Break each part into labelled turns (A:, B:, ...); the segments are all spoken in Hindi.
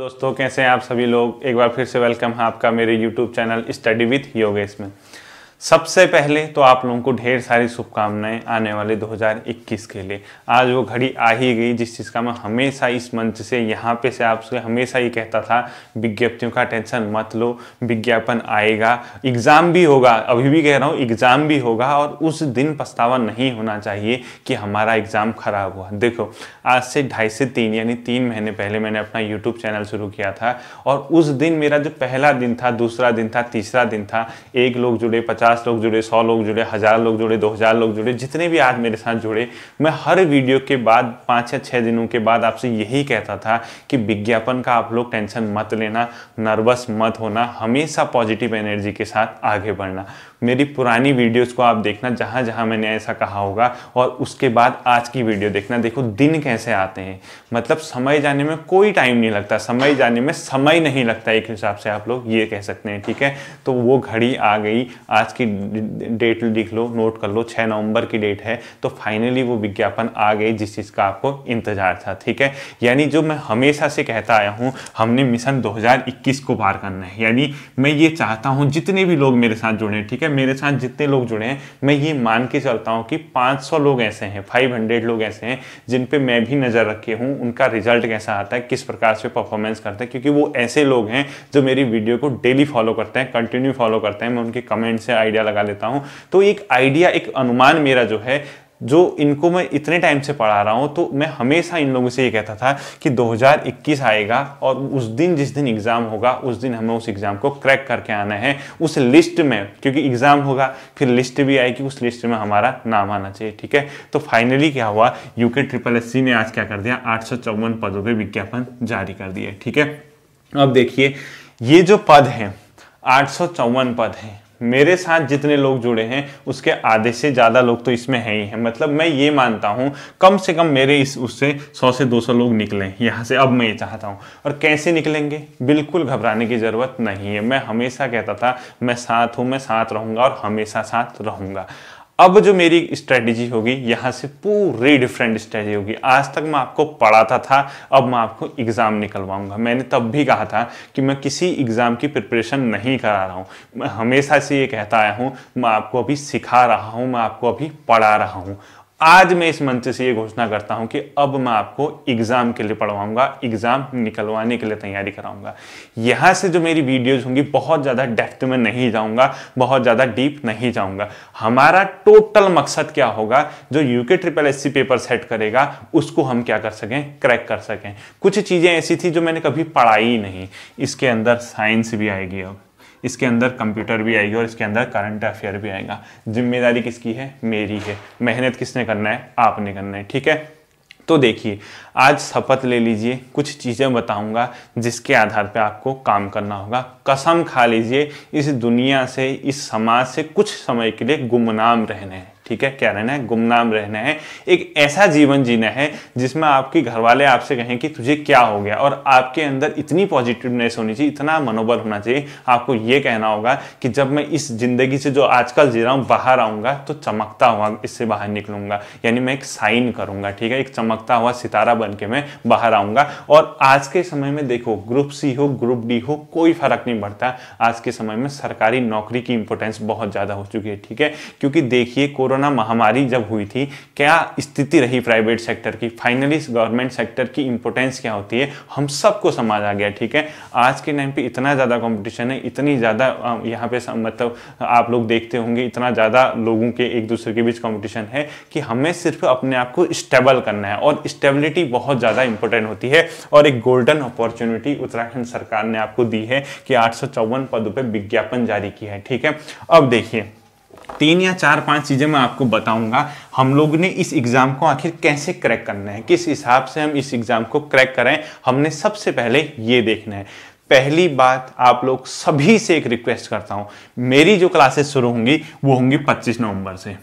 A: दोस्तों कैसे हैं आप सभी लोग एक बार फिर से वेलकम है आपका मेरे YouTube channel study with Yogesh में सबसे पहले तो आप लोगों को ढेर सारी शुभकामनाएं आने वाले 2021 के लिए आज वो घड़ी आ ही गई जिस चीज़ का मैं हमेशा इस मंच से यहाँ पे से आपसे हमेशा ही कहता था विज्ञप्तियों का टेंशन मत लो विज्ञापन आएगा एग्ज़ाम भी होगा अभी भी कह रहा हूँ एग्ज़ाम भी होगा और उस दिन पछतावा नहीं होना चाहिए कि हमारा एग्ज़ाम ख़राब हुआ देखो आज से ढाई से तीन यानी तीन महीने पहले मैंने अपना यूट्यूब चैनल शुरू किया था और उस दिन मेरा जो पहला दिन था दूसरा दिन था तीसरा दिन था एक लोग जुड़े पचास पचास लोग जुड़े सौ लोग जुड़े हज़ार लोग जुड़े दो हज़ार लोग जुड़े जितने भी आज मेरे साथ जुड़े मैं हर वीडियो के बाद पाँच या छः दिनों के बाद आपसे यही कहता था कि विज्ञापन का आप लोग टेंशन मत लेना नर्वस मत होना हमेशा पॉजिटिव एनर्जी के साथ आगे बढ़ना मेरी पुरानी वीडियोस को आप देखना जहाँ जहाँ मैंने ऐसा कहा होगा और उसके बाद आज की वीडियो देखना देखो दिन कैसे आते हैं मतलब समय जाने में कोई टाइम नहीं लगता समय जाने में समय नहीं लगता एक हिसाब से आप लोग ये कह सकते हैं ठीक है तो वो घड़ी आ गई आज की डेट लिख लो नोट कर लो छः नवंबर की डेट है तो फाइनली वो विज्ञापन आ गई जिस चीज़ का आपको इंतजार था ठीक है यानी जो मैं हमेशा से कहता आया हूँ हमने मिशन दो को पार करना है यानी मैं ये चाहता हूँ जितने भी लोग मेरे साथ जुड़े ठीक है है मेरे साथ जितने लोग जुड़े हैं मैं ये मान के चलता हूँ कि 500 लोग ऐसे हैं 500 लोग ऐसे हैं जिन पे मैं भी नज़र रखे हूँ उनका रिजल्ट कैसा आता है किस प्रकार से परफॉर्मेंस करते हैं क्योंकि वो ऐसे लोग हैं जो मेरी वीडियो को डेली फॉलो करते हैं कंटिन्यू फॉलो करते हैं मैं उनके कमेंट से आइडिया लगा लेता हूँ तो एक आइडिया एक अनुमान मेरा जो है जो इनको मैं इतने टाइम से पढ़ा रहा हूँ तो मैं हमेशा इन लोगों से ये कहता था कि 2021 आएगा और उस दिन जिस दिन एग्ज़ाम होगा उस दिन हमें उस एग्ज़ाम को क्रैक करके आना है उस लिस्ट में क्योंकि एग्ज़ाम होगा फिर लिस्ट भी आएगी उस लिस्ट में हमारा नाम आना चाहिए ठीक है तो फाइनली क्या हुआ यूके ट्रिपल एस ने आज क्या कर दिया आठ पदों पर विज्ञापन जारी कर दिए ठीक है अब देखिए ये जो पद हैं आठ पद हैं मेरे साथ जितने लोग जुड़े हैं उसके आधे से ज़्यादा लोग तो इसमें है ही हैं मतलब मैं ये मानता हूँ कम से कम मेरे इस उससे 100 से 200 लोग निकलें यहाँ से अब मैं ये चाहता हूँ और कैसे निकलेंगे बिल्कुल घबराने की ज़रूरत नहीं है मैं हमेशा कहता था मैं साथ हूँ मैं साथ रहूँगा और हमेशा साथ रहूँगा अब जो मेरी स्ट्रेटजी होगी यहाँ से पूरी डिफरेंट स्ट्रेटजी होगी आज तक मैं आपको पढ़ाता था अब मैं आपको एग्ज़ाम निकलवाऊंगा मैंने तब भी कहा था कि मैं किसी एग्ज़ाम की प्रिपरेशन नहीं करा रहा हूँ मैं हमेशा से ये कहता आया हूँ मैं आपको अभी सिखा रहा हूँ मैं आपको अभी पढ़ा रहा हूँ आज मैं इस मंच से ये घोषणा करता हूं कि अब मैं आपको एग्जाम के लिए पढ़वाऊंगा एग्जाम निकलवाने के लिए तैयारी कराऊंगा यहां से जो मेरी वीडियोज होंगी बहुत ज्यादा डेप्थ में नहीं जाऊंगा बहुत ज्यादा डीप नहीं जाऊंगा हमारा टोटल मकसद क्या होगा जो UK triple S paper set करेगा उसको हम क्या कर सकें क्रैक कर सकें कुछ चीजें ऐसी थी जो मैंने कभी पढ़ाई नहीं इसके अंदर साइंस भी आएगी अब इसके अंदर कंप्यूटर भी आएगी और इसके अंदर करंट अफेयर भी आएगा जिम्मेदारी किसकी है मेरी है मेहनत किसने करना है आपने करना है ठीक है तो देखिए आज शपथ ले लीजिए कुछ चीज़ें बताऊंगा जिसके आधार पर आपको काम करना होगा कसम खा लीजिए इस दुनिया से इस समाज से कुछ समय के लिए गुमनाम रहने हैं ठीक है क्या रहना है गुमनाम रहना है एक ऐसा जीवन जीना है जिसमें आपके घर वाले आपसे कहें कि तुझे क्या हो गया और आपके अंदर इतनी पॉजिटिवनेस होनी चाहिए इतना मनोबल होना चाहिए आपको ये कहना होगा कि जब मैं इस जिंदगी से जो आजकल जी रहा हूँ बाहर आऊँगा तो चमकता हुआ इससे बाहर निकलूंगा यानी मैं एक साइन करूँगा ठीक है एक चमकता हुआ सितारा बन के मैं बाहर आऊँगा और आज के समय में देखो ग्रुप सी हो ग्रुप डी हो कोई फर्क नहीं पड़ता आज के समय में सरकारी नौकरी की इंपॉर्टेंस बहुत ज़्यादा हो चुकी है ठीक है क्योंकि देखिए कोरोना कोरोना महामारी जब हुई थी क्या स्थिति रही प्राइवेट सेक्टर की फाइनली गवर्नमेंट सेक्टर की इंपोर्टेंस क्या होती है हम सबको समझ आ गया ठीक है आज के टाइम पे इतना ज़्यादा कंपटीशन है इतनी ज़्यादा यहाँ पे मतलब आप लोग देखते होंगे इतना ज़्यादा लोगों के एक दूसरे के बीच कॉम्पिटिशन है कि हमें सिर्फ अपने आप को स्टेबल करना है और स्टेबिलिटी बहुत ज़्यादा इंपॉर्टेंट होती है और एक गोल्डन अपॉर्चुनिटी उत्तराखंड सरकार ने आपको दी है कि आठ पदों पर विज्ञापन जारी किया है ठीक है अब देखिए तीन या चार पांच चीज़ें मैं आपको बताऊंगा हम लोग ने इस एग्ज़ाम को आखिर कैसे क्रैक करना है किस हिसाब से हम इस एग्ज़ाम को क्रैक करें हमने सबसे पहले ये देखना है पहली बात आप लोग सभी से एक रिक्वेस्ट करता हूँ मेरी जो क्लासेस शुरू होंगी वो होंगी 25 नवंबर से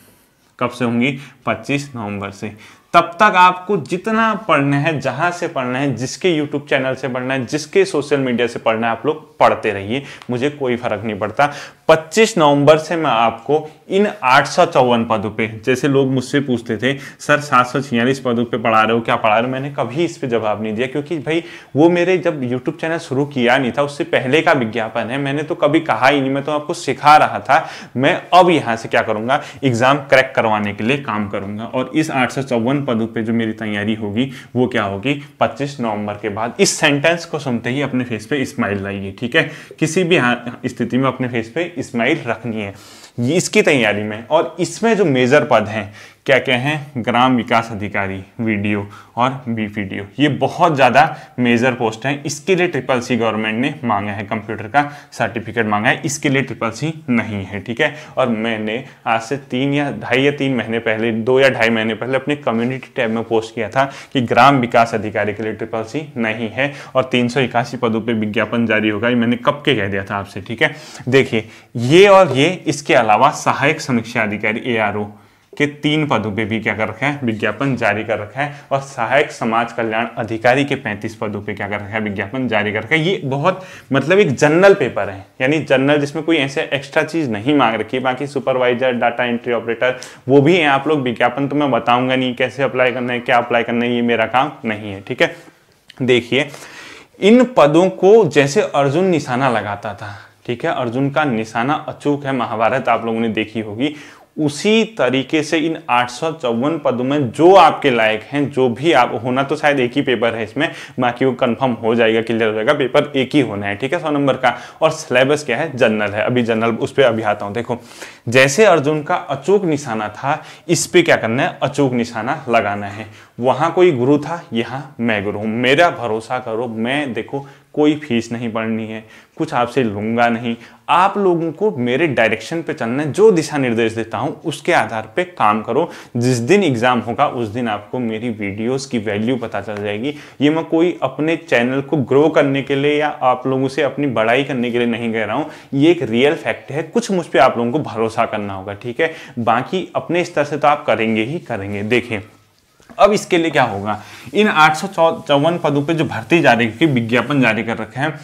A: कब से होंगी 25 नवंबर से तब तक आपको जितना पढ़ना है जहां से पढ़ना है जिसके यूट्यूब चैनल से पढ़ना है जिसके सोशल मीडिया से पढ़ना है आप लोग पढ़ते रहिए मुझे कोई फर्क नहीं पड़ता 25 नवंबर से मैं आपको इन आठ पदों पे जैसे लोग मुझसे पूछते थे सर सात पदों पे पढ़ा रहे हो क्या पढ़ा रहे हो मैंने कभी इस पे जवाब नहीं दिया क्योंकि भाई वो मेरे जब यूट्यूब चैनल शुरू किया नहीं था उससे पहले का विज्ञापन है मैंने तो कभी कहा ही नहीं मैं तो आपको सिखा रहा था मैं अब यहाँ से क्या करूँगा एग्जाम क्रैक करवाने के लिए काम करूँगा और इस आठ पदों पर जो मेरी तैयारी होगी वो क्या होगी पच्चीस नवंबर के बाद इस सेंटेंस को सुनते ही अपने फेस पर स्माइल लाइए ठीक है किसी भी स्थिति में अपने फेस पर स्माइल रखनी है इसकी तैयारी में और इसमें जो मेजर पद हैं क्या क्या हैं ग्राम विकास अधिकारी वीडियो और बीपीडीओ ये बहुत ज़्यादा मेजर पोस्ट हैं इसके लिए ट्रिपल सी गवर्नमेंट ने मांगा है कंप्यूटर का सर्टिफिकेट मांगा है इसके लिए ट्रिपल सी नहीं है ठीक है और मैंने आज से तीन या ढाई या तीन महीने पहले दो या ढाई महीने पहले अपने कम्युनिटी टैब में पोस्ट किया था कि ग्राम विकास अधिकारी के लिए ट्रिपल सी नहीं है और तीन पदों पर विज्ञापन जारी होगा ये मैंने कब के कह दिया था आपसे ठीक है देखिए ये और ये इसके अलावा सहायक समीक्षा अधिकारी ए के तीन पदों पे भी क्या कर रखा है विज्ञापन जारी कर रखा है और सहायक समाज कल्याण अधिकारी के 35 पदों पे क्या कर रखा है विज्ञापन जारी कर रखा है ये बहुत मतलब एक जनरल पेपर है यानी जनरल जिसमें कोई ऐसे एक्स्ट्रा चीज़ नहीं मांग रखी है बाकी सुपरवाइजर डाटा एंट्री ऑपरेटर वो भी है आप लोग विज्ञापन तो मैं बताऊंगा नहीं कैसे अप्लाई करना है क्या अप्लाई करना है ये मेरा काम नहीं है ठीक है देखिए इन पदों को जैसे अर्जुन निशाना लगाता था ठीक है अर्जुन का निशाना अचूक है महाभारत आप लोगों ने देखी होगी उसी तरीके से इन आठ पदों में जो आपके लायक हैं जो भी आप होना तो शायद एक ही पेपर है इसमें बाकी वो कंफर्म हो जाएगा क्लियर हो जाएगा पेपर एक ही होना है ठीक है सौ नंबर का और सिलेबस क्या है जनरल है अभी जनरल उस पर अभी आता हूं देखो जैसे अर्जुन का अचूक निशाना था इस पर क्या करना है अचूक निशाना लगाना है वहां कोई गुरु था यहाँ मैं गुरु हूं मेरा भरोसा करो मैं देखो कोई फीस नहीं पड़नी है कुछ आपसे लूँगा नहीं आप लोगों को मेरे डायरेक्शन पे चलना है जो दिशा निर्देश देता हूँ उसके आधार पे काम करो जिस दिन एग्ज़ाम होगा उस दिन आपको मेरी वीडियोस की वैल्यू पता चल जाएगी ये मैं कोई अपने चैनल को ग्रो करने के लिए या आप लोगों से अपनी बड़ाई करने के लिए नहीं कह रहा हूँ ये एक रियल फैक्ट है कुछ मुझ पर आप लोगों को भरोसा करना होगा ठीक है बाकी अपने स्तर से तो आप करेंगे ही करेंगे देखें अब इसके लिए क्या होगा इन आठ पदों पे जो भर्ती जारी क्योंकि विज्ञापन जारी कर रखे हैं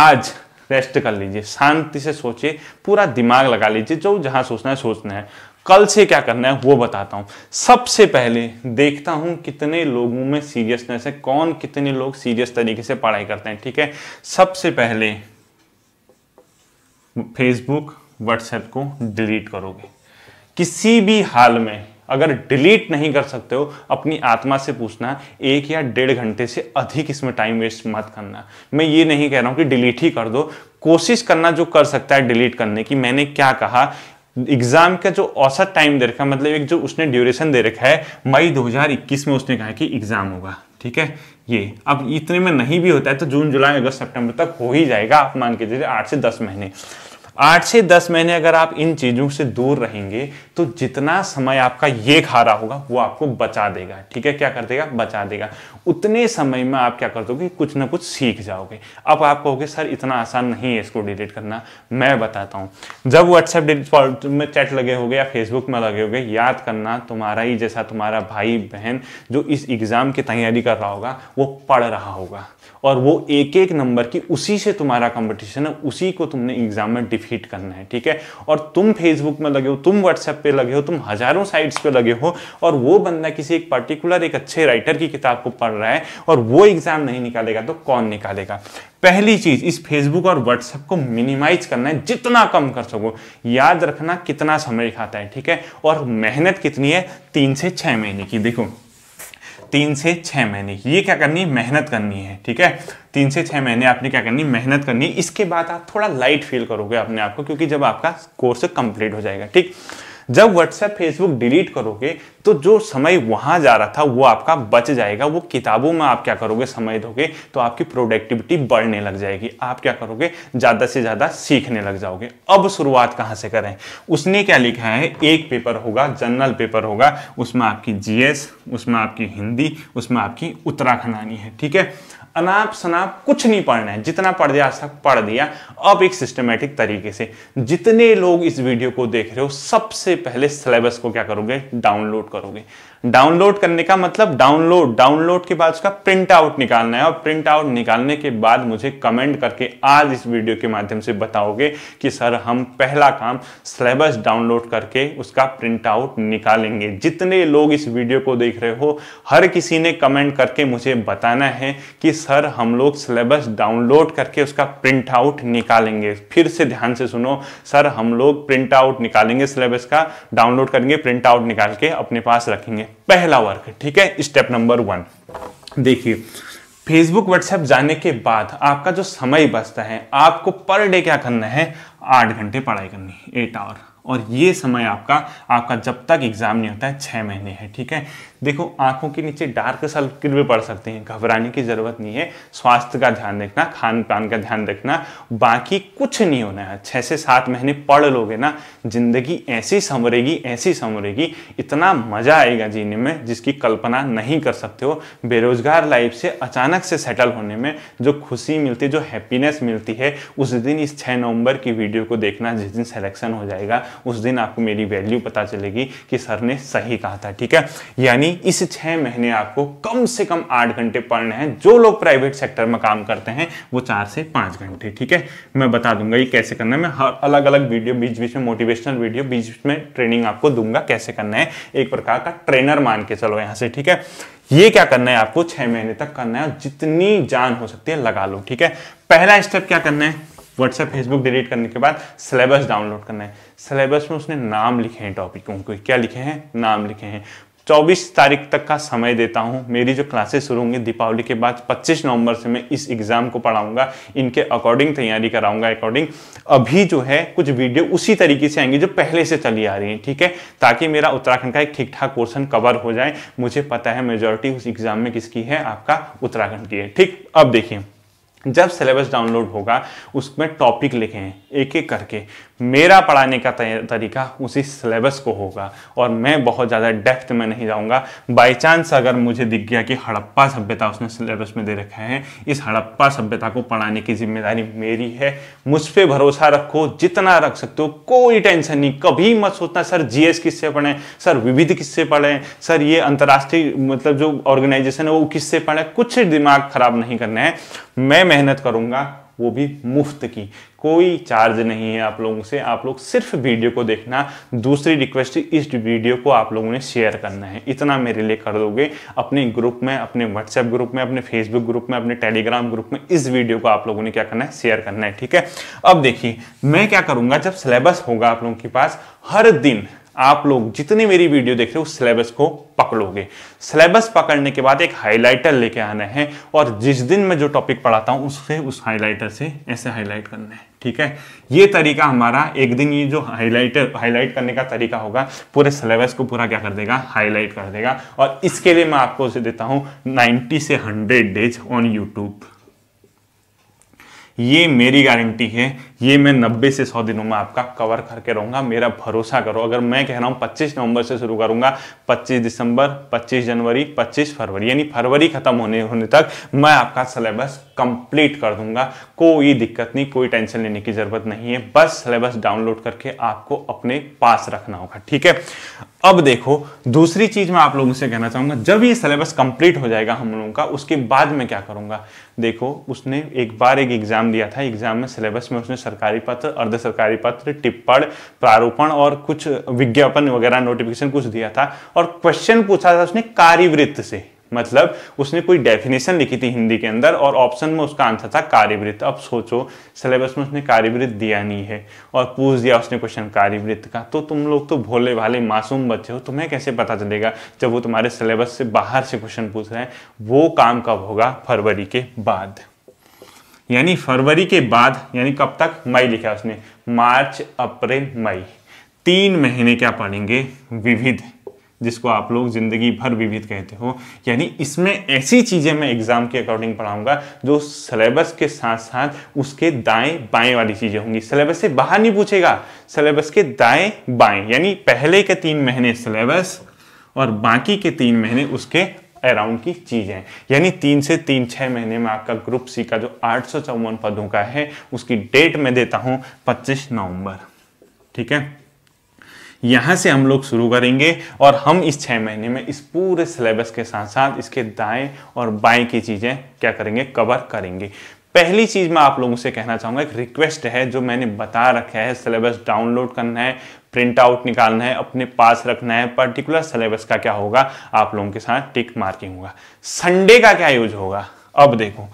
A: आज रेस्ट कर लीजिए शांति से सोचिए पूरा दिमाग लगा लीजिए जो जहां सोचना है सोचना है कल से क्या करना है वो बताता हूं सबसे पहले देखता हूं कितने लोगों में सीरियसनेस है कौन कितने लोग सीरियस तरीके से पढ़ाई करते हैं ठीक है सबसे पहले फेसबुक व्हाट्सएप को डिलीट करोगे किसी भी हाल में अगर डिलीट नहीं कर सकते हो अपनी आत्मा से पूछना एक या डेढ़ घंटे से अधिक इसमें टाइम वेस्ट मत करना मैं ये नहीं कह रहा हूं कि डिलीट ही कर दो कोशिश करना जो कर सकता है डिलीट करने की मैंने क्या कहा एग्जाम का जो औसत टाइम दे रखा मतलब एक जो उसने ड्यूरेशन दे रखा है मई 2021 में उसने कहा कि एग्जाम होगा ठीक है ये अब इतने में नहीं भी होता है तो जून जुलाई अगस्त सितंबर तक हो ही जाएगा आप मान के चलिए आठ से दस महीने आठ से दस महीने अगर आप इन चीज़ों से दूर रहेंगे तो जितना समय आपका ये खा रहा होगा वो आपको बचा देगा ठीक है क्या कर देगा बचा देगा उतने समय में आप क्या कर दोगे कुछ ना कुछ सीख जाओगे अब आप कहोगे सर इतना आसान नहीं है इसको डिलीट करना मैं बताता हूँ जब व्हाट्सएप डिलीट में चैट लगे हो या फेसबुक में लगे हो याद करना तुम्हारा ही जैसा तुम्हारा भाई बहन जो इस एग्ज़ाम की तैयारी कर रहा होगा वो पढ़ रहा होगा और वो एक एक नंबर की उसी से तुम्हारा कंपटीशन है उसी को तुमने एग्जाम में डिफीट करना है ठीक है और तुम फेसबुक में लगे हो तुम व्हाट्सएप पे लगे हो तुम हजारों साइट्स पे लगे हो और वो बंदा किसी एक पर्टिकुलर एक अच्छे राइटर की किताब को पढ़ रहा है और वो एग्जाम नहीं निकालेगा तो कौन निकालेगा पहली चीज इस फेसबुक और व्हाट्सएप को मिनिमाइज करना है जितना कम कर सको याद रखना कितना समय खाता है ठीक है और मेहनत कितनी है तीन से छह महीने की देखो तीन से छः महीने ये क्या करनी है मेहनत करनी है ठीक है तीन से छः महीने आपने क्या करनी है मेहनत करनी है इसके बाद आप थोड़ा लाइट फील करोगे अपने आप को क्योंकि जब आपका कोर्स कंप्लीट हो जाएगा ठीक जब व्हाट्सएप फेसबुक डिलीट करोगे तो जो समय वहां जा रहा था वो आपका बच जाएगा वो किताबों में आप क्या करोगे समय दोगे तो आपकी प्रोडक्टिविटी बढ़ने लग जाएगी आप क्या करोगे ज़्यादा से ज़्यादा सीखने लग जाओगे अब शुरुआत कहाँ से करें उसने क्या लिखा है एक पेपर होगा जनरल पेपर होगा उसमें आपकी जीएस उसमें आपकी हिंदी उसमें आपकी उत्तराखंड आनी है ठीक है अनाप शनाप कुछ नहीं पढ़ना है जितना पढ़ दिया सब पढ़ दिया अब एक सिस्टमेटिक तरीके से जितने लोग इस वीडियो को देख रहे हो सबसे पहले सिलेबस को क्या करोगे डाउनलोड करोगे डाउनलोड करने का मतलब डाउनलोड डाउनलोड के बाद उसका प्रिंट आउट निकालना है और प्रिंट आउट निकालने के बाद मुझे कमेंट करके आज इस वीडियो के माध्यम से बताओगे कि सर हम पहला काम सिलेबस डाउनलोड करके उसका प्रिंट आउट निकालेंगे जितने लोग इस वीडियो को देख रहे हो हर किसी ने कमेंट करके मुझे बताना है कि सर हम लोग सिलेबस डाउनलोड करके उसका प्रिंट आउट निकालेंगे फिर से ध्यान से सुनो सर हम लोग प्रिंट आउट निकालेंगे सिलेबस का डाउनलोड करेंगे प्रिंट आउट निकाल के अपने पास रखेंगे पहला वर्क ठीक है स्टेप नंबर वन देखिए फेसबुक व्हाट्सएप जाने के बाद आपका जो समय बचता है आपको पर डे क्या करना है आठ घंटे पढ़ाई करनी एट आवर और ये समय आपका आपका जब तक एग्ज़ाम नहीं होता है छः महीने है ठीक है देखो आंखों के नीचे डार्क सर्किल भी पड़ सकते हैं घबराने की ज़रूरत नहीं है स्वास्थ्य का ध्यान रखना खान पान का ध्यान रखना बाकी कुछ नहीं होना है छः से सात महीने पढ़ लोगे ना ज़िंदगी ऐसी संवरेगी ऐसी संवरेगी इतना मज़ा आएगा जीने में जिसकी कल्पना नहीं कर सकते हो बेरोजगार लाइफ से अचानक से सेटल होने में जो खुशी मिलती है जो हैप्पीनेस मिलती है उस दिन इस छः नवंबर की वीडियो को देखना जिस दिन सेलेक्शन हो जाएगा उस दिन आपको मेरी वैल्यू पता चलेगी कि सर ने सही कहा था ठीक है यानी इस छह महीने आपको कम से कम आठ घंटे पढ़ने हैं जो लोग प्राइवेट सेक्टर में काम करते हैं वो चार से पांच घंटे ठीक है मैं बता दूंगा ये कैसे करना है मैं हर अलग अलग वीडियो बीच बीच में मोटिवेशनल वीडियो बीच बीच में ट्रेनिंग आपको दूंगा कैसे करना है एक प्रकार का ट्रेनर मान के चलो यहां से ठीक है ये क्या करना है आपको छह महीने तक करना है जितनी जान हो सकती है लगा लो ठीक है पहला स्टेप क्या करना है व्हाट्सएप फेसबुक डिलीट करने के बाद सिलेबस डाउनलोड करना है सिलेबस में उसने नाम लिखे हैं टॉपिकों के क्या लिखे हैं नाम लिखे हैं 24 तारीख तक का समय देता हूँ मेरी जो क्लासेस शुरू होंगी दीपावली के बाद 25 नवंबर से मैं इस एग्ज़ाम को पढ़ाऊंगा इनके अकॉर्डिंग तैयारी कराऊंगा अकॉर्डिंग अभी जो है कुछ वीडियो उसी तरीके से आएंगी जो पहले से चली आ रही है ठीक है ताकि मेरा उत्तराखंड का एक ठीक ठाक पोर्सन कवर हो जाए मुझे पता है मेजोरिटी उस एग्ज़ाम में किसकी है आपका उत्तराखंड की है ठीक अब देखिए जब सिलेबस डाउनलोड होगा उसमें टॉपिक लिखे हैं एक एक करके मेरा पढ़ाने का तरीका उसी सिलेबस को होगा और मैं बहुत ज़्यादा डेप्थ में नहीं जाऊँगा बाई चांस अगर मुझे दिख गया कि हड़प्पा सभ्यता उसने सिलेबस में दे रखा है इस हड़प्पा सभ्यता को पढ़ाने की जिम्मेदारी मेरी है मुझ पर भरोसा रखो जितना रख सकते हो कोई टेंशन नहीं कभी मत सोचना सर जी किससे पढ़ें सर विविध किससे पढ़ें सर ये अंतर्राष्ट्रीय मतलब जो ऑर्गेनाइजेशन है वो किससे पढ़ें कुछ दिमाग खराब नहीं करना है मैं मेहनत करूँगा वो भी मुफ्त की कोई चार्ज नहीं है आप लोगों से आप लोग सिर्फ वीडियो को देखना दूसरी रिक्वेस्ट इस वीडियो को आप लोगों ने शेयर करना है इतना मेरे लिए कर दोगे अपने ग्रुप में अपने व्हाट्सएप ग्रुप में अपने फेसबुक ग्रुप में अपने टेलीग्राम ग्रुप में इस वीडियो को आप लोगों ने क्या करना है शेयर करना है ठीक है अब देखिए मैं क्या करूँगा जब सिलेबस होगा आप लोगों के पास हर दिन आप लोग जितनी मेरी वीडियो देख रहे हो सिलेबस को पकड़ोगे सिलेबस पकड़ने के बाद एक हाइलाइटर लेके आना है और जिस दिन मैं जो टॉपिक पढ़ाता हूँ उससे उस हाईलाइटर से ऐसे हाईलाइट करना है ठीक है ये तरीका हमारा एक दिन ये जो हाईलाइटर हाईलाइट करने का तरीका होगा पूरे सिलेबस को पूरा क्या कर देगा हाईलाइट कर देगा और इसके लिए मैं आपको उसे देता हूँ नाइन्टी से हंड्रेड डेज ऑन यूट्यूब ये मेरी गारंटी है ये मैं 90 से 100 दिनों में आपका कवर करके रहूंगा मेरा भरोसा करो अगर मैं कह रहा हूँ 25 नवंबर से शुरू करूंगा 25 दिसंबर 25 जनवरी 25 फरवरी यानी फरवरी ख़त्म होने होने तक मैं आपका सिलेबस कंप्लीट कर दूंगा कोई दिक्कत नहीं कोई टेंशन लेने की ज़रूरत नहीं है बस सिलेबस डाउनलोड करके आपको अपने पास रखना होगा ठीक है अब देखो दूसरी चीज़ मैं आप लोगों से कहना चाहूंगा जब ये सिलेबस कंप्लीट हो जाएगा हम लोगों का उसके बाद में क्या करूंगा देखो उसने एक बार एक एग्ज़ाम दिया था एग्ज़ाम में सिलेबस में उसने सरकारी पत्र अर्ध सरकारी पत्र टिप्पण प्रारूपण और कुछ विज्ञापन वगैरह नोटिफिकेशन कुछ दिया था और क्वेश्चन पूछा था उसने कार्यवृत्त से मतलब उसने कोई डेफिनेशन लिखी थी हिंदी के अंदर और ऑप्शन में उसका आंसर था कार्यवृत्त अब सोचो सिलेबस में उसने कार्यवृत्त दिया नहीं है और पूछ दिया उसने क्वेश्चन कार्यवृत्त का तो तुम लोग तो भोले भाले मासूम बच्चे हो तुम्हें कैसे पता चलेगा जब वो तुम्हारे सिलेबस से बाहर से क्वेश्चन पूछ रहे हैं वो काम कब होगा फरवरी के बाद यानी फरवरी के बाद यानी कब तक मई लिखा उसने मार्च अप्रैल मई तीन महीने क्या पढ़ेंगे विविध जिसको आप लोग ज़िंदगी भर विविध कहते हो यानी इसमें ऐसी चीज़ें मैं एग्ज़ाम के अकॉर्डिंग पढ़ाऊंगा जो सिलेबस के साथ साथ उसके दाएं बाएं वाली चीज़ें होंगी सिलेबस से बाहर नहीं पूछेगा सिलेबस के दाएं बाएं यानी पहले के तीन महीने सिलेबस और बाकी के तीन महीने उसके अराउंड की चीज़ें यानी तीन से तीन छः महीने में आपका ग्रुप सी का जो आठ पदों का है उसकी डेट मैं देता हूँ पच्चीस नवंबर ठीक है यहाँ से हम लोग शुरू करेंगे और हम इस छः महीने में इस पूरे सिलेबस के साथ साथ इसके दाएं और बाएं की चीज़ें क्या करेंगे कवर करेंगे पहली चीज़ मैं आप लोगों से कहना चाहूँगा एक रिक्वेस्ट है जो मैंने बता रखा है सिलेबस डाउनलोड करना है प्रिंट आउट निकालना है अपने पास रखना है पर्टिकुलर सिलेबस का क्या होगा आप लोगों के साथ टिक मार्किंग होगा संडे का क्या यूज होगा अब देखो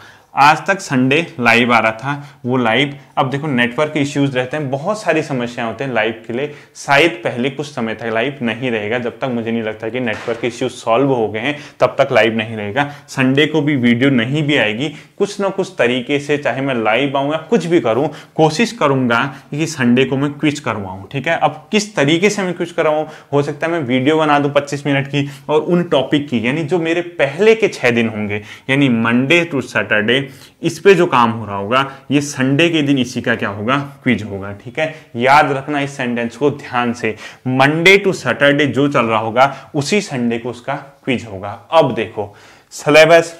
A: आज तक संडे लाइव आ रहा था वो लाइव अब देखो नेटवर्क के इश्यूज रहते हैं बहुत सारी समस्याएं होते हैं लाइव के लिए शायद पहले कुछ समय तक लाइव नहीं रहेगा जब तक मुझे नहीं लगता कि नेटवर्क के इश्यूज सॉल्व हो गए हैं तब तक लाइव नहीं रहेगा संडे को भी वीडियो नहीं भी आएगी कुछ ना कुछ तरीके से चाहे मैं लाइव आऊँ या कुछ भी करूँ कोशिश करूँगा कि संडे को मैं क्विच करवाऊँ ठीक है अब किस तरीके से मैं क्विच करवाऊँ हो सकता है मैं वीडियो बना दूँ पच्चीस मिनट की और उन टॉपिक की यानी जो मेरे पहले के छः दिन होंगे यानी मंडे टू सैटरडे इस पे जो काम हो रहा होगा ये संडे के दिन इसी का क्या होगा क्विज होगा ठीक है याद रखना इस सेंटेंस को ध्यान से मंडे टू सैटरडे जो चल रहा होगा उसी संडे को उसका क्विज होगा अब देखो सिलेबस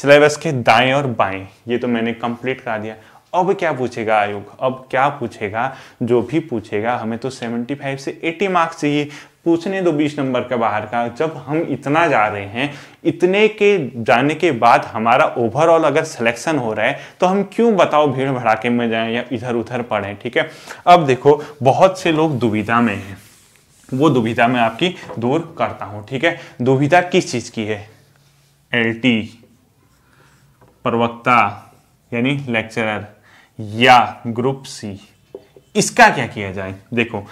A: सिलेबस के दाएं और बाएं ये तो मैंने कंप्लीट करा दिया अब क्या पूछेगा आयोग अब क्या पूछेगा जो भी पूछेगा हमें तो 75 से 80 मार्क्स चाहिए पूछने दो बीस नंबर का बाहर का जब हम इतना जा रहे हैं इतने के जाने के बाद हमारा ओवरऑल अगर सिलेक्शन हो रहा है तो हम क्यों बताओ भीड़ भड़ाके में जाएं या इधर उधर पढ़ें ठीक है अब देखो बहुत से लोग दुविधा में हैं वो दुविधा में आपकी दूर करता हूं ठीक है दुविधा किस चीज़ की है एल प्रवक्ता यानी लेक्चरर या ग्रुप सी इसका क्या किया जाए देखो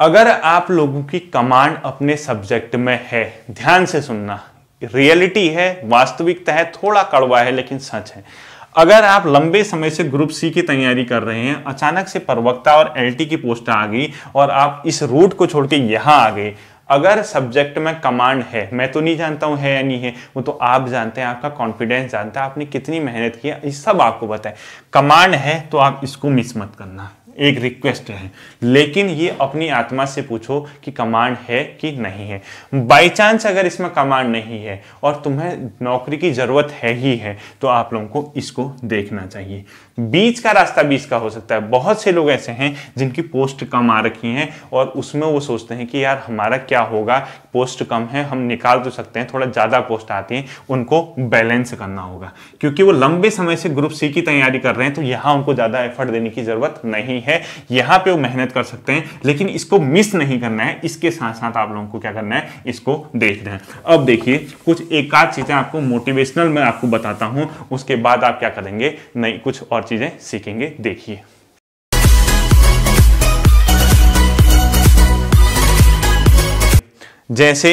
A: अगर आप लोगों की कमांड अपने सब्जेक्ट में है ध्यान से सुनना रियलिटी है वास्तविकता तो है थोड़ा कड़वा है लेकिन सच है अगर आप लंबे समय से ग्रुप सी की तैयारी कर रहे हैं अचानक से प्रवक्ता और एलटी की पोस्ट आ गई और आप इस रूट को छोड़ के यहाँ आ गए अगर सब्जेक्ट में कमांड है मैं तो नहीं जानता हूँ है या नहीं है वो तो आप जानते हैं आपका कॉन्फिडेंस जानता है आपने कितनी मेहनत की है ये सब आपको पता कमांड है तो आप इसको मिस मत करना एक रिक्वेस्ट है लेकिन ये अपनी आत्मा से पूछो कि कमांड है कि नहीं है बाई चांस अगर इसमें कमांड नहीं है और तुम्हें नौकरी की ज़रूरत है ही है तो आप लोगों को इसको देखना चाहिए बीच का रास्ता बीच का हो सकता है बहुत से लोग ऐसे हैं जिनकी पोस्ट कम आ रखी हैं और उसमें वो सोचते हैं कि यार हमारा क्या होगा पोस्ट कम है हम निकाल तो सकते हैं थोड़ा ज़्यादा पोस्ट आती हैं उनको बैलेंस करना होगा क्योंकि वो लंबे समय से ग्रुप सी की तैयारी कर रहे हैं तो यहाँ उनको ज़्यादा एफर्ट देने की ज़रूरत नहीं है यहाँ पर वो मेहनत कर सकते हैं लेकिन इसको मिस नहीं करना है इसके साथ साथ आप लोगों को क्या करना है इसको देखना है अब देखिए कुछ एक आध चीज़ें आपको मोटिवेशनल मैं आपको बताता हूँ उसके बाद आप क्या करेंगे नहीं कुछ और चीज़ें सीखेंगे देखिए जैसे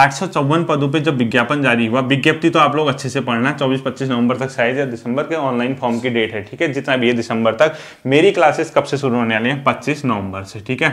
A: आठ सौ चौवन पदों पे जब विज्ञापन जारी हुआ विज्ञप्ति तो आप लोग अच्छे से पढ़ना 24-25 नवंबर तक शायद या दिसंबर के ऑनलाइन फॉर्म की डेट है ठीक है जितना भी है दिसंबर तक मेरी क्लासेस कब से शुरू होने वाली हैं 25 नवंबर से ठीक है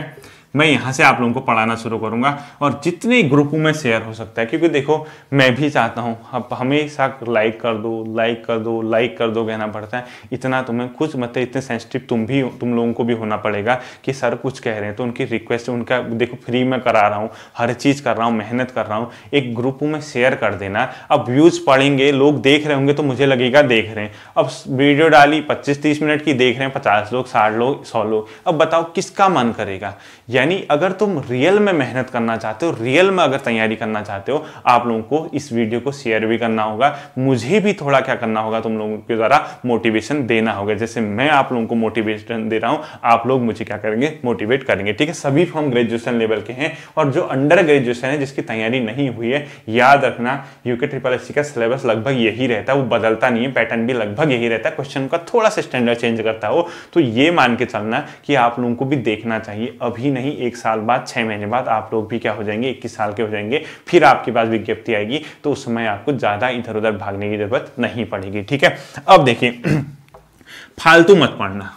A: मैं यहाँ से आप लोगों को पढ़ाना शुरू करूँगा और जितने ग्रुपों में शेयर हो सकता है क्योंकि देखो मैं भी चाहता हूँ अब हमेशा लाइक कर दो लाइक कर दो लाइक कर दो कहना पड़ता है इतना तुम्हें कुछ मतलब इतने सेंसिटिव तुम भी तुम लोगों को भी होना पड़ेगा कि सर कुछ कह रहे हैं तो उनकी रिक्वेस्ट उनका देखो फ्री में करा रहा हूँ हर चीज़ कर रहा हूँ मेहनत कर रहा हूँ एक ग्रुप में शेयर कर देना अब व्यूज़ पढ़ेंगे लोग देख रहे होंगे तो मुझे लगेगा देख रहे हैं अब वीडियो डाली पच्चीस तीस मिनट की देख रहे हैं पचास लोग साठ लोग सौ लोग अब बताओ किसका मन करेगा या यानी अगर तुम रियल में मेहनत करना चाहते हो रियल में अगर तैयारी करना चाहते हो आप लोगों को इस वीडियो को शेयर भी करना होगा मुझे भी थोड़ा क्या करना होगा तुम लोगों के द्वारा मोटिवेशन देना होगा जैसे मैं आप लोगों को मोटिवेशन दे रहा हूं आप लोग मुझे क्या करेंगे मोटिवेट करेंगे ठीक है सभी फॉर्म ग्रेजुएशन लेवल के हैं और जो अंडर ग्रेजुएशन है जिसकी तैयारी नहीं हुई है याद रखना यूके ट्रिपल एस का सिलेबस लगभग यही रहता है वो बदलता नहीं है पैटर्न भी लगभग यही रहता है क्वेश्चन का थोड़ा सा स्टैंडर्ड चेंज करता हो तो ये मान के चलना कि आप लोगों को भी देखना चाहिए अभी नहीं जाएगी एक साल बाद छह महीने बाद आप लोग भी क्या हो जाएंगे इक्कीस साल के हो जाएंगे फिर आपके पास विज्ञप्ति आएगी तो उस समय आपको ज़्यादा इधर उधर भागने की ज़रूरत नहीं पड़ेगी ठीक है अब देखिए फालतू मत पढ़ना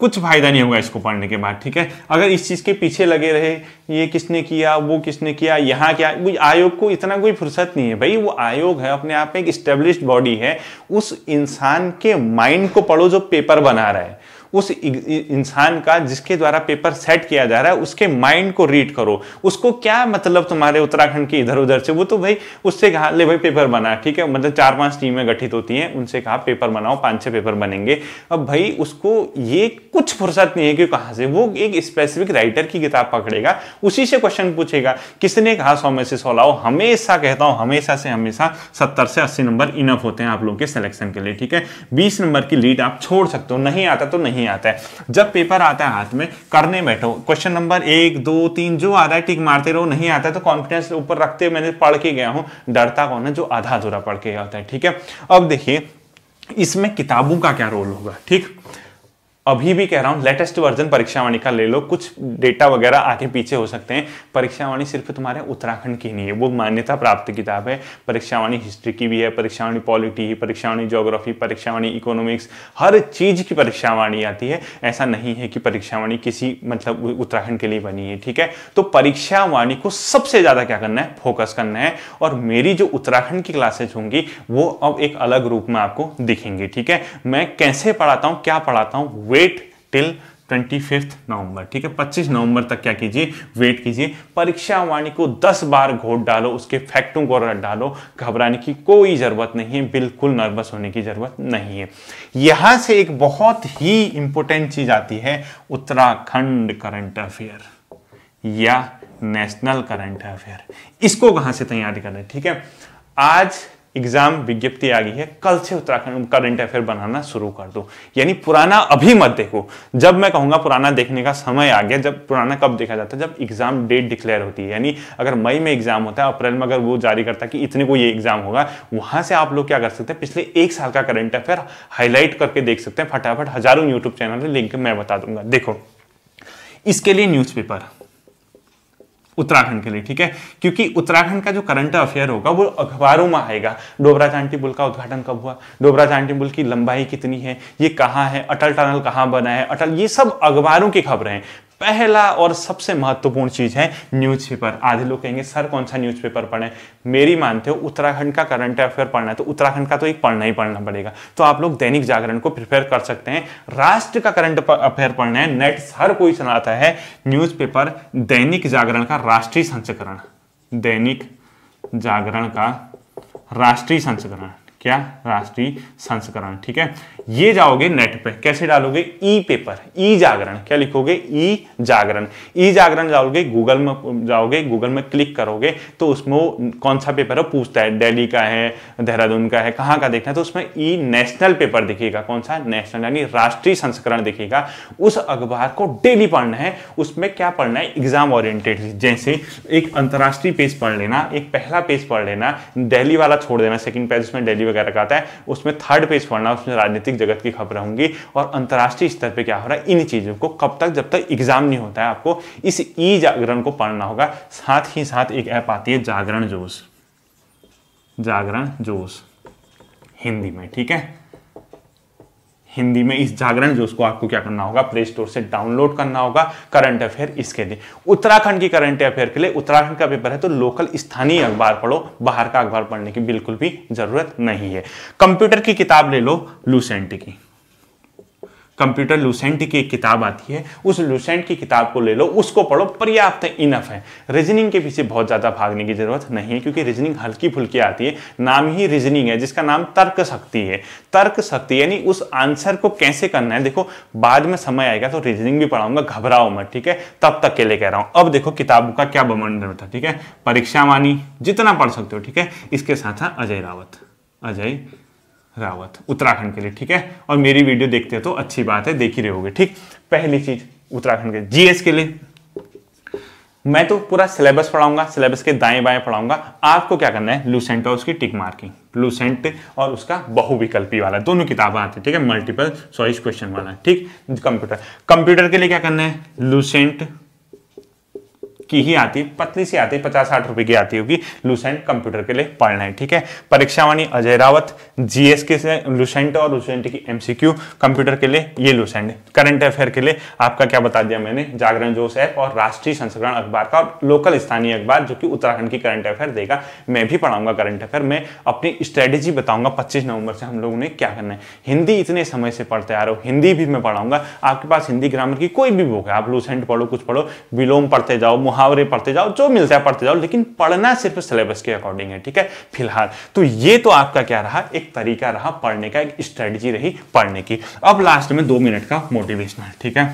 A: कुछ फायदा नहीं होगा इसको पढ़ने के बाद ठीक है अगर इस चीज़ के पीछे लगे रहे ये किसने किया वो किसने किया यहाँ क्या आयोग को इतना कोई फुर्सत नहीं है भाई वो आयोग है अपने आप में एक स्टेब्लिश बॉडी है उस इंसान के माइंड को पढ़ो जो पेपर बना रहा है उस इंसान का जिसके द्वारा पेपर सेट किया जा रहा है उसके माइंड को रीड करो उसको क्या मतलब तुम्हारे उत्तराखंड के इधर उधर से वो तो भाई उससे कहा ले भाई पेपर बना ठीक है मतलब चार पांच टीमें गठित होती हैं उनसे कहा पेपर बनाओ पांच छह पेपर बनेंगे अब भाई उसको ये कुछ फुर्सत नहीं है कि कहाँ से वो एक स्पेसिफिक राइटर की किताब पकड़ेगा उसी से क्वेश्चन पूछेगा किसने कहा सौ में से सौ लाओ हमेशा कहता हूँ हमेशा से हमेशा सत्तर से अस्सी नंबर इनफ होते हैं आप लोगों के सिलेक्शन के लिए ठीक है बीस नंबर की लीड आप छोड़ सकते हो नहीं आता तो नहीं नहीं आता है जब पेपर आता है हाथ में करने बैठो क्वेश्चन नंबर एक दो तीन जो आ रहा है टिक मारते रहो नहीं आता है तो कॉन्फिडेंस ऊपर रखते मैंने पढ़ के गया हूं डरता कौन है जो आधा अधूरा पढ़ के गया होता है ठीक है अब देखिए इसमें किताबों का क्या रोल होगा ठीक अभी भी कह रहा हूं लेटेस्ट वर्जन परीक्षावाणी का ले लो कुछ डेटा वगैरह आगे पीछे हो सकते हैं परीक्षावाणी सिर्फ तुम्हारे उत्तराखंड की नहीं है वो मान्यता प्राप्त किताब है परीक्षावाणी हिस्ट्री की भी है Parikshavani polity Parikshavani geography Parikshavani economics हर चीज की परीक्षावाणी आती है ऐसा नहीं है कि परीक्षावाणी किसी मतलब उत्तराखंड के लिए बनी है ठीक है तो परीक्षावाणी को सबसे ज्यादा क्या करना है फोकस करना है और मेरी जो उत्तराखंड की क्लासेज होंगी वो अब एक अलग रूप में आपको दिखेंगी ठीक है मैं कैसे पढ़ाता हूँ क्या पढ़ाता हूँ we wait till twenty fifth November ठीक है पच्चीस नवंबर तक क्या कीजिए वेट कीजिए परीक्षा वाणी को दस बार घोट डालो उसके फैक्टों को डालो घबराने की कोई ज़रूरत नहीं है बिल्कुल नर्वस होने की ज़रूरत नहीं है यहां से एक बहुत ही इंपॉर्टेंट चीज़ आती है उत्तराखंड करंट अफेयर या नेशनल करंट अफेयर इसको कहां से तैयारी करें ठीक है आज एग्जाम विज्ञप्ति आ गई है कल से उत्तराखंड में करंट अफेयर बनाना शुरू कर दो यानी पुराना अभी मत देखो जब मैं कहूंगा पुराना देखने का समय आ गया जब पुराना कब देखा जाता है जब एग्जाम डेट डिक्लेयर होती है यानी अगर मई में एग्जाम होता है अप्रैल में अगर वो जारी करता है कि इतने को ये एग्जाम होगा वहां से आप लोग क्या कर सकते हैं पिछले एक साल का करंट अफेयर हाईलाइट करके देख सकते हैं फटाफट हजारों यूट्यूब चैनल लिंक मैं बता दूंगा देखो इसके लिए न्यूज़पेपर उत्तराखंड के लिए ठीक है क्योंकि उत्तराखंड का जो करंट अफेयर होगा वो अखबारों में आएगा डोबरा चांटी पुल का उद्घाटन कब हुआ डोबरा चांटी पुल की लंबाई कितनी है ये कहाँ है अटल टनल कहाँ बना है अटल ये सब अखबारों की खबरें हैं पहला और सबसे महत्वपूर्ण चीज़ है न्यूज़पेपर आधे लोग कहेंगे सर कौन सा न्यूज़पेपर पढ़े मेरी मानते हो उत्तराखंड का करंट अफेयर पढ़ना है तो उत्तराखंड का तो एक पढ़ना ही पढ़ना पड़ेगा तो आप लोग दैनिक जागरण को प्रिपेयर कर सकते हैं राष्ट्र का करंट अफेयर पढ़ना है नेट हर कोई सुनाता है न्यूज दैनिक जागरण का राष्ट्रीय संस्करण दैनिक जागरण का राष्ट्रीय संस्करण क्या राष्ट्रीय संस्करण ठीक है ये जाओगे नेट पे कैसे डालोगे ई पेपर ई जागरण क्या लिखोगे ई e जागरण ई e जागरण जाओगे गूगल में जाओगे गूगल में क्लिक करोगे तो उसमें कौन सा पेपर है पूछता है दिल्ली का है देहरादून का है कहाँ का देखना है तो उसमें ई नेशनल पेपर दिखेगा कौन सा नेशनल यानी राष्ट्रीय संस्करण दिखेगा उस अखबार को डेली पढ़ना है उसमें क्या पढ़ना है एग्जाम ओरिएंटेड जैसे एक अंतर्राष्ट्रीय पेज पढ़ लेना एक पहला पेज पढ़ लेना दिल्ली वाला छोड़ देना सेकेंड पेज उसमें दिल्ली वगैरह का आता है उसमें थर्ड पेज पढ़ना उसमें राजनीति राजनीतिक जगत की खबर होंगी और अंतर्राष्ट्रीय स्तर पर क्या हो रहा है इन चीज़ों को कब तक जब तक एग्जाम नहीं होता है आपको इस ई जागरण को पढ़ना होगा साथ ही साथ एक ऐप आती है जागरण जोश जागरण जोश हिंदी में ठीक है हिंदी में इस जागरण जो उसको आपको क्या करना होगा प्ले स्टोर से डाउनलोड करना होगा करंट अफेयर इसके लिए उत्तराखंड की करंट अफेयर के लिए उत्तराखंड का पेपर है तो लोकल स्थानीय अखबार पढ़ो बाहर का अखबार पढ़ने की बिल्कुल भी जरूरत नहीं है कंप्यूटर की किताब ले लो लूसेंट की कंप्यूटर लूसेंट की एक किताब आती है उस लूसेंट की किताब को ले लो उसको पढ़ो पर्याप्त है इनफ है रीजनिंग के पीछे बहुत ज़्यादा भागने की ज़रूरत नहीं है क्योंकि रीजनिंग हल्की फुल्की आती है नाम ही रीजनिंग है जिसका नाम तर्क शक्ति है तर्क शक्ति यानी उस आंसर को कैसे करना है देखो बाद में समय आएगा तो रीजनिंग भी पढ़ाऊंगा घबराओ मत ठीक है तब तक के लिए कह रहा हूं अब देखो किताबों का क्या बमंडल था ठीक है परीक्षा वानी जितना पढ़ सकते हो ठीक है इसके साथ है अजय रावत अजय रावत उत्तराखंड के लिए ठीक है और मेरी वीडियो देखते हो तो अच्छी बात है देख ही रहोगे ठीक पहली चीज उत्तराखंड के जीएस के लिए मैं तो पूरा सिलेबस पढ़ाऊंगा सिलेबस के दाएं बाएं पढ़ाऊंगा आपको क्या करना है लूसेंट और उसकी टिक मार्किंग लूसेंट और उसका बहुविकल्पी वाला दोनों किताबें आती है ठीक है मल्टीपल चॉइस क्वेश्चन वाला ठीक कंप्यूटर कंप्यूटर के लिए क्या करना है लूसेंट की ही आती है पतली सी आती है पचास साठ रुपए की आती होगी लुसेंट कंप्यूटर के लिए पढ़ना है ठीक है परीक्षावाणी अजय रावत जीएस के से लुसेंट और लुसेंट की एमसीक्यू कंप्यूटर के लिए ये लुसेंट करंट अफेयर के लिए आपका क्या बता दिया मैंने जागरण जोश ऐप और राष्ट्रीय संस्करण अखबार का लोकल स्थानीय अखबार जो कि उत्तराखंड की करंट अफेयर देगा मैं भी पढ़ाऊंगा करंट अफेयर मैं अपनी स्ट्रेटेजी बताऊंगा पच्चीस नवंबर से हम लोगों ने क्या करना है हिंदी इतने समय से पढ़ते आ रहे हो हिंदी भी मैं पढ़ाऊंगा आपके पास हिंदी ग्रामर की कोई भी बुक है आप लुसेंट पढ़ो कुछ पढ़ो विलोम पढ़ते जाओ मुहा मुहावरे पढ़ते जाओ जो मिलता है पढ़ते जाओ लेकिन पढ़ना सिर्फ सिलेबस के अकॉर्डिंग है ठीक है फिलहाल तो ये तो आपका क्या रहा एक तरीका रहा पढ़ने का एक स्ट्रेटजी रही पढ़ने की अब लास्ट में दो मिनट का मोटिवेशनल ठीक है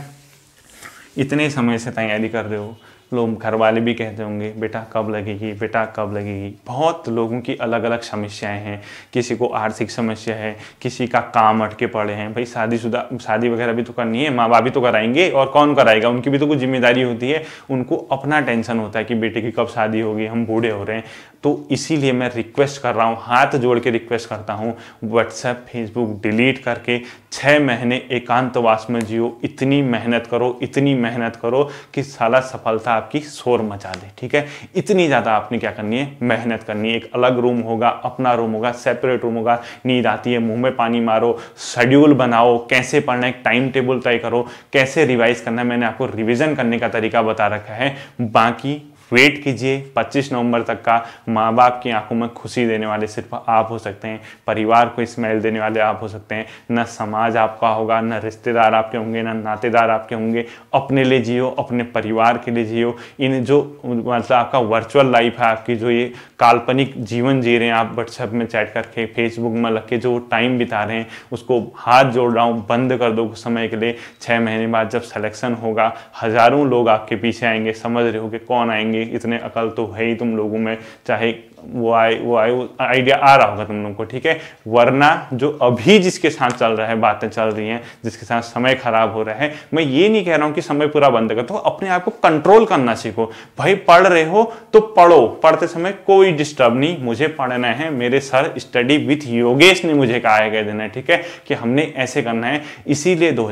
A: इतने समय से तैयारी कर रहे हो लोग घर वाले भी कहते होंगे बेटा कब लगेगी बेटा कब लगेगी बहुत लोगों की अलग अलग समस्याएं हैं किसी को आर्थिक समस्या है किसी का काम अटके पड़े हैं भाई शादीशुदा शादी वगैरह भी तो करनी है माँ बाप भी तो कराएंगे और कौन कराएगा उनकी भी तो कुछ जिम्मेदारी होती है उनको अपना टेंशन होता है कि बेटे की कब शादी होगी हम बूढ़े हो रहे हैं तो इसीलिए मैं रिक्वेस्ट कर रहा हूँ हाथ जोड़ के रिक्वेस्ट करता हूँ व्हाट्सएप फेसबुक डिलीट करके छः महीने एकांतवास में जियो इतनी मेहनत करो इतनी मेहनत करो कि साला सफलता आपकी शोर मचा दे ठीक है इतनी ज़्यादा आपने क्या करनी है मेहनत करनी है एक अलग रूम होगा अपना रूम होगा सेपरेट रूम होगा नींद आती है मुंह में पानी मारो शेड्यूल बनाओ कैसे पढ़ना है टाइम टेबल तय करो कैसे रिवाइज करना है मैंने आपको रिविज़न करने का तरीका बता रखा है बाकी वेट कीजिए 25 नवंबर तक का माँ बाप की आंखों में खुशी देने वाले सिर्फ आप हो सकते हैं परिवार को स्मेल देने वाले आप हो सकते हैं ना समाज आपका होगा ना रिश्तेदार आपके होंगे ना नातेदार आपके होंगे अपने लिए जियो अपने परिवार के लिए जियो इन जो मतलब आपका वर्चुअल लाइफ है आपकी जो ये काल्पनिक जीवन जी रहे हैं आप व्हाट्सएप में चैट करके फेसबुक में लग के जो टाइम बिता रहे हैं उसको हाथ जोड़ रहा हूँ बंद कर दो कुछ समय के लिए छः महीने बाद जब सलेक्शन होगा हज़ारों लोग आपके पीछे आएंगे समझ रहे हो कि कौन आएंगे जाएंगे इतने अकल तो है ही तुम लोगों में चाहे वो आई वो आई आइडिया आ रहा होगा तुम लोग को ठीक है वरना जो अभी जिसके साथ चल रहा है बातें चल रही हैं जिसके साथ समय खराब हो रहा है मैं ये नहीं कह रहा हूँ कि समय पूरा बंद कर तो अपने आप को कंट्रोल करना सीखो भाई पढ़ रहे हो तो पढ़ो पढ़ते समय कोई डिस्टर्ब नहीं मुझे पढ़ना है मेरे सर स्टडी विथ योगेश ने मुझे कहा गया दिन है ठीक है कि हमने ऐसे करना है इसीलिए दो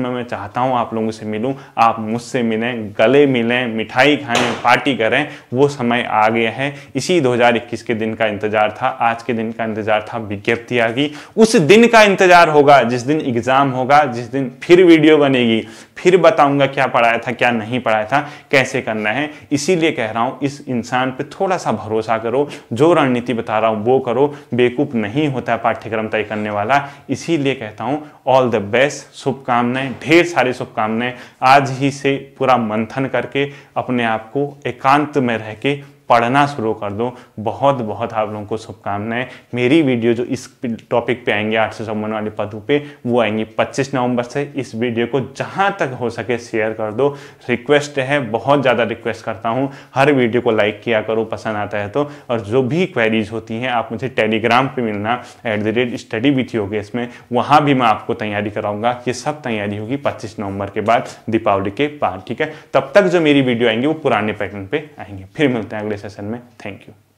A: में मैं चाहता हूँ आप लोगों से मिलूँ आप मुझसे मिलें गले मिलें मिठाई खाएं पार्टी करें वो समय आ गया है इसी दो 2021 के दिन का इंतजार था आज के दिन का इंतजार था विज्ञप्ति आ गई उस दिन का इंतजार होगा जिस दिन एग्जाम होगा जिस दिन फिर वीडियो बनेगी फिर बताऊंगा क्या पढ़ाया था क्या नहीं पढ़ाया था कैसे करना है इसीलिए कह रहा हूं इस इंसान पर थोड़ा सा भरोसा करो जो रणनीति बता रहा हूं वो करो बेकूफ नहीं होता पाठ्यक्रम तय करने वाला इसीलिए कहता हूं ऑल द बेस्ट शुभकामनाएं ढेर सारी शुभकामनाएं आज ही से पूरा मंथन करके अपने आप को एकांत में रह के पढ़ना शुरू कर दो बहुत बहुत आप लोगों को शुभकामनाएं मेरी वीडियो जो इस टॉपिक पे आएंगे आठ सौ चौवन वाले पदों पे वो आएंगी 25 नवंबर से इस वीडियो को जहां तक हो सके शेयर कर दो रिक्वेस्ट है बहुत ज़्यादा रिक्वेस्ट करता हूँ हर वीडियो को लाइक किया करो पसंद आता है तो और जो भी क्वेरीज होती हैं आप मुझे टेलीग्राम पर मिलना एट द रेट स्टडी वहाँ भी मैं आपको तैयारी कराऊंगा ये सब तैयारी होगी पच्चीस नवंबर के बाद दीपावली के बाद ठीक है तब तक जो मेरी वीडियो आएंगी वो पुराने पैटर्न पर आएंगे फिर मिलते हैं अगले सेशन में थैंक यू